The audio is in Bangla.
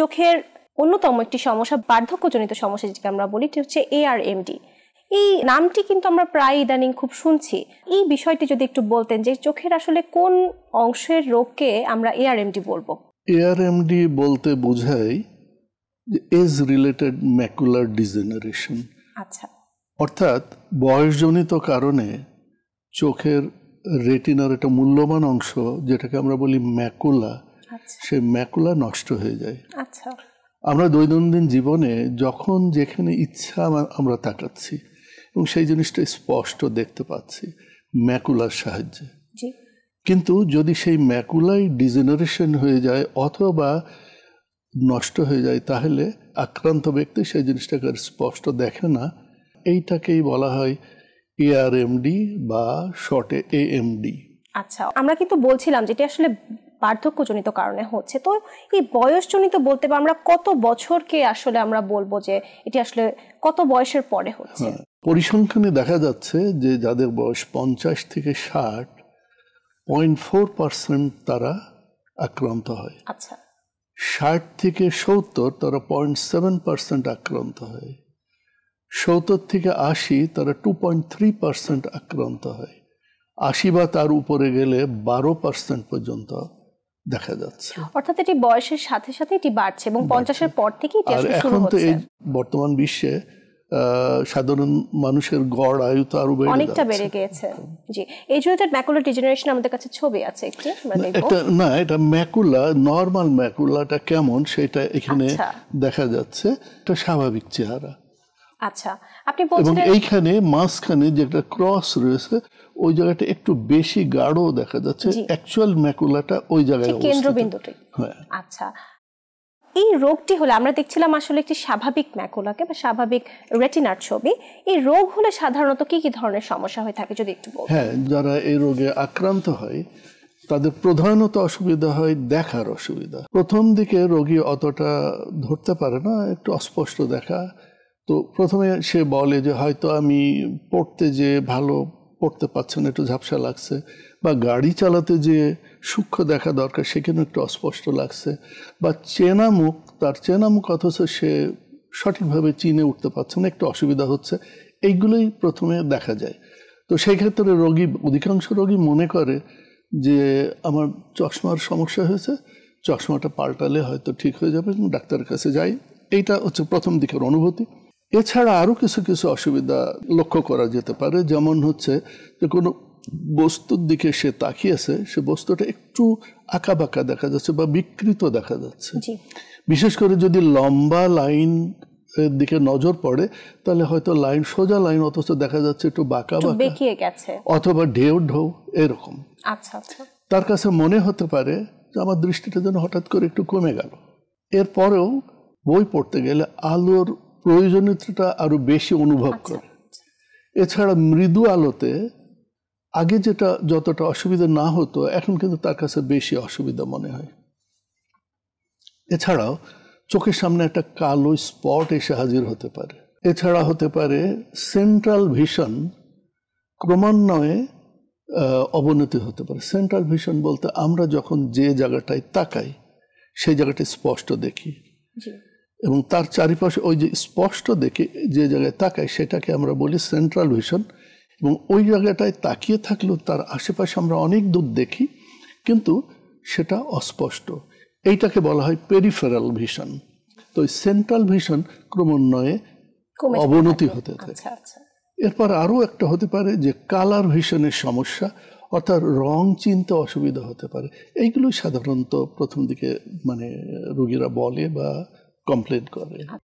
চোখের অন্যতম একটি সমস্যা বার্ধক্যজনিত সমস্যা যেটাকে আমরা বলি এটি হচ্ছে এআরএমডি এই নামটি কিন্তু আমরা প্রায় ইদানিং খুব শুনছি এই বিষয়টি যদি একটু বলতেন যে চোখের আসলে কোন অংশের রোগকে আমরা এআরএমডি বলবো এআরএমডি বলতে বোঝায় এজ রিলেটেড ম্যাকুলার ডিজেনারেশন আচ্ছা অর্থাৎ বয়সজনিত কারণে চোখের রেটিনার একটা মূল্যবান অংশ যেটাকে আমরা বলি ম্যাকুলা আচ্ছা। সে ম্যাকুলা নষ্ট হয়ে যায় আচ্ছা। আমরা দৈনন্দিন জীবনে যখন যেখানে ইচ্ছা আমরা তাকাচ্ছি এবং সেই জিনিসটা স্পষ্ট দেখতে পাচ্ছি ম্যাকুলার সাহায্যে কিন্তু যদি সেই ম্যাকুলাই ডিজেনারেশন হয়ে যায় অথবা নষ্ট হয়ে যায় তাহলে আক্রান্ত ব্যক্তি সেই জিনিসটাকে স্পষ্ট দেখে না এইটাকেই বলা হয় এআরএমডি বা শর্টে এএমডি আচ্ছা আমরা কিন্তু বলছিলাম যেটি আসলে বার্ধক্যজনিত কারণে হচ্ছে তো এই বয়সজনিত বলতে বা আমরা কত বছরকে আসলে আমরা বলবো যে এটি আসলে কত বয়সের পরে হচ্ছে হ্যাঁ, পরিসংখ্যানে দেখা যাচ্ছে যে যাদের বয়স পঞ্চাশ থেকে ষাট পয়েন্ট ফোর পার্সেন্ট তারা আক্রান্ত হয় আচ্ছা ষাট থেকে সত্তর তারা পয়েন্ট সেভেন পার্সেন্ট আক্রান্ত হয় সত্তর থেকে আশি তারা টু পয়েন্ট থ্রি পার্সেন্ট আক্রান্ত হয় আশি বা তার উপরে গেলে বারো পার্সেন্ট পর্যন্ত দেখা যাচ্ছে অর্থাৎ এটি বয়সের সাথে সাথে এটি বাড়ছে এবং পঞ্চাশের পর থেকে এখন তো এই বর্তমান বিশ্বে সাধারণ মানুষের গড় আয়ু তো আরো বেড়ে অনেকটা বেড়ে গিয়েছে জি এই জন্য তার ম্যাকুলার ডিজেনারেশন আমাদের কাছে ছবি আছে একটি এটা না এটা ম্যাকুলা নরমাল ম্যাকুলাটা কেমন সেটা এখানে আচ্ছা। দেখা যাচ্ছে এটা স্বাভাবিক চেহারা আচ্ছা আপনি এইখানে মাঝখানে ক্রস রয়েছে ওই জায়গাটা একটু বেশি গাঢ় দেখা যাচ্ছে অ্যাকচুয়াল ম্যাকুলাটা ওই জায়গায় কেন্দ্রবিন্দুতে হ্যাঁ। আচ্ছা এই রোগটি হলে আমরা দেখছিলাম আসলে একটি স্বাভাবিক ম্যাকুলাকে বা স্বাভাবিক রেটিনার ছবি এই রোগ হলে সাধারণত কি কি ধরনের সমস্যা হয়ে থাকে যদি একটু বলেন হ্যাঁ যারা এই রোগে আক্রান্ত হয় তাদের প্রধানত অসুবিধা হয় দেখার অসুবিধা প্রথম দিকে রোগী অতটা ধরতে পারে না একটু অস্পষ্ট দেখা তো প্রথমে সে বলে যে হয়তো আমি পড়তে যে ভালো পড়তে পারছে না একটু ঝাপসা লাগছে বা গাড়ি চালাতে যে সূক্ষ্ম দেখা দরকার সেখানে একটু অস্পষ্ট লাগছে বা চেনা মুখ তার চেনা মুখ অথচ সে সঠিকভাবে চিনে উঠতে পারছে না একটু অসুবিধা হচ্ছে এইগুলোই প্রথমে দেখা যায় তো সেই ক্ষেত্রে রোগী অধিকাংশ রোগী মনে করে যে আমার চশমার সমস্যা হয়েছে চশমাটা পাল্টালে হয়তো ঠিক হয়ে যাবে ডাক্তারের কাছে যাই এইটা হচ্ছে প্রথম দিকের অনুভূতি এছাড়া আরও কিছু কিছু অসুবিধা লক্ষ্য করা যেতে পারে যেমন হচ্ছে যে কোনো বস্তুর দিকে সে তাকিয়েছে সে বস্তুটা একটু আঁকা বাঁকা দেখা যাচ্ছে বা বিকৃত দেখা যাচ্ছে বিশেষ করে যদি লম্বা লাইন এর দিকে নজর পড়ে তাহলে হয়তো লাইন সোজা লাইন অথচ দেখা যাচ্ছে একটু বাঁকা বাঁকা গেছে অথবা ঢেউ ঢেউ এরকম আচ্ছা আচ্ছা তার কাছে মনে হতে পারে যে আমার দৃষ্টিটা যেন হঠাৎ করে একটু কমে গেল এরপরেও বই পড়তে গেলে আলোর প্রয়োজনীয়তাটা আরো বেশি অনুভব আচ্ছা, করে আচ্ছা। এছাড়া মৃদু আলোতে আগে যেটা যতটা অসুবিধা না হতো এখন কিন্তু তার কাছে বেশি অসুবিধা মনে হয় এছাড়াও চোখের সামনে একটা কালো স্পট এসে হাজির হতে পারে এছাড়া হতে পারে সেন্ট্রাল ভিশন ক্রমান্বয়ে অবনতি হতে পারে সেন্ট্রাল ভিশন বলতে আমরা যখন যে জায়গাটায় তাকাই সেই জায়গাটা স্পষ্ট দেখি এবং তার চারিপাশে ওই যে স্পষ্ট দেখে যে জায়গায় তাকায় সেটাকে আমরা বলি সেন্ট্রাল ভিশন এবং ওই জায়গাটায় তাকিয়ে থাকলেও তার আশেপাশে আমরা অনেক দূর দেখি কিন্তু সেটা অস্পষ্ট এইটাকে বলা হয় পেরিফেরাল ভিশন তো সেন্ট্রাল ভিশন ক্রমান্বয়ে অবনতি হতে থাকে আচ্ছা, আচ্ছা। এরপর আরও একটা হতে পারে যে কালার ভিশনের সমস্যা অর্থাৎ রং চিনতে অসুবিধা হতে পারে এইগুলোই সাধারণত প্রথম দিকে মানে রুগীরা বলে বা कंप्लेन कर रहे हैं